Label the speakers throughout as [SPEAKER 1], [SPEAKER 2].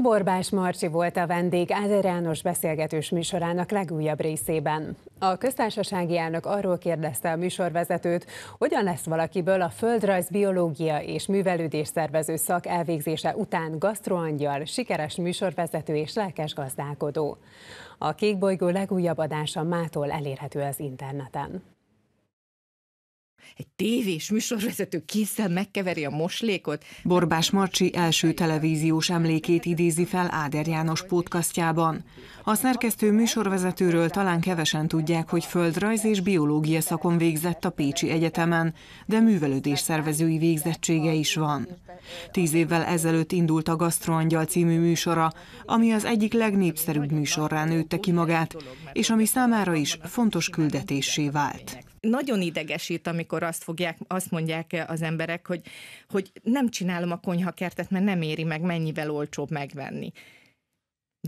[SPEAKER 1] Borbás Marci volt a vendég Áder János beszélgetős műsorának legújabb részében. A köztársasági elnök arról kérdezte a műsorvezetőt, hogyan lesz valakiből a földrajz, biológia és művelődés szervező szak elvégzése után gasztroangyal, sikeres műsorvezető és lelkes gazdálkodó. A Kékbolygó legújabb adása mától elérhető az interneten
[SPEAKER 2] egy tévés műsorvezető készen megkeveri a moslékot. Borbás Marcsi első televíziós emlékét idézi fel Áder János podcastjában. A szerkesztő műsorvezetőről talán kevesen tudják, hogy földrajz és biológia szakon végzett a Pécsi Egyetemen, de művelődés szervezői végzettsége is van. Tíz évvel ezelőtt indult a Gasztroangyal című műsora, ami az egyik legnépszerűbb műsorrá nőtte ki magát, és ami számára is fontos küldetésé vált
[SPEAKER 3] nagyon idegesít, amikor azt fogják, azt mondják az emberek, hogy, hogy nem csinálom a konyhakertet, mert nem éri meg, mennyivel olcsóbb megvenni.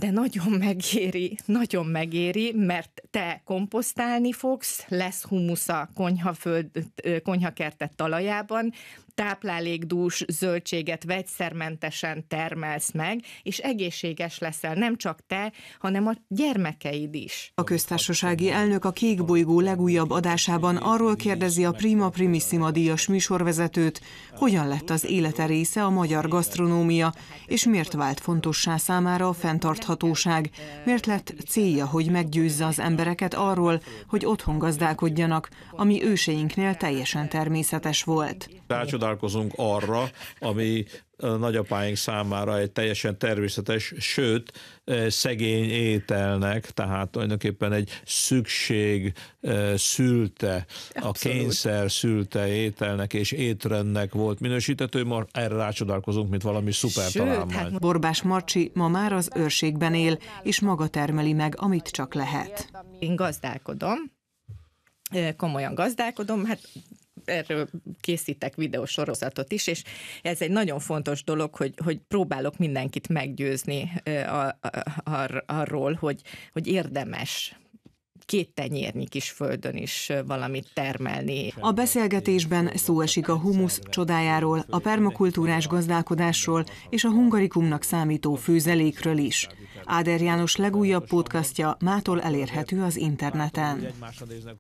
[SPEAKER 3] De nagyon megéri, nagyon megéri, mert te komposztálni fogsz, lesz humusz a konyhaföld, konyhakertet talajában, táplálékdús zöldséget vegyszermentesen termelsz meg, és egészséges leszel nem csak te, hanem a gyermekeid is.
[SPEAKER 2] A köztársasági elnök a Kékbolygó legújabb adásában arról kérdezi a Prima Primissima díjas műsorvezetőt, hogyan lett az élete része a magyar gasztronómia, és miért vált fontossá számára a fenntarthatóság, miért lett célja, hogy meggyőzze az embereket arról, hogy otthon gazdálkodjanak, ami őseinknél teljesen természetes volt.
[SPEAKER 4] Társadalmi csodálkozunk arra, ami nagyapáink számára egy teljesen természetes, sőt, szegény ételnek, tehát tulajdonképpen egy szükség szülte, Abszolút. a kényszer szülte ételnek és étrendnek volt minősítető, ma erre rácsodálkozunk, mint valami szuper sőt, találmány. Hát
[SPEAKER 2] Borbás Marcsi ma már az őrségben él, és maga termeli meg, amit csak lehet. Én gazdálkodom,
[SPEAKER 3] komolyan gazdálkodom, hát erről készítek videósorozatot is, és ez egy nagyon fontos dolog, hogy, hogy próbálok mindenkit meggyőzni ar, ar, arról, hogy, hogy érdemes két tenyérnyi kis földön is valamit termelni.
[SPEAKER 2] A beszélgetésben szó esik a humusz csodájáról, a permakultúrás gazdálkodásról és a hungarikumnak számító főzelékről is. Áder János legújabb podcastja mától elérhető az interneten.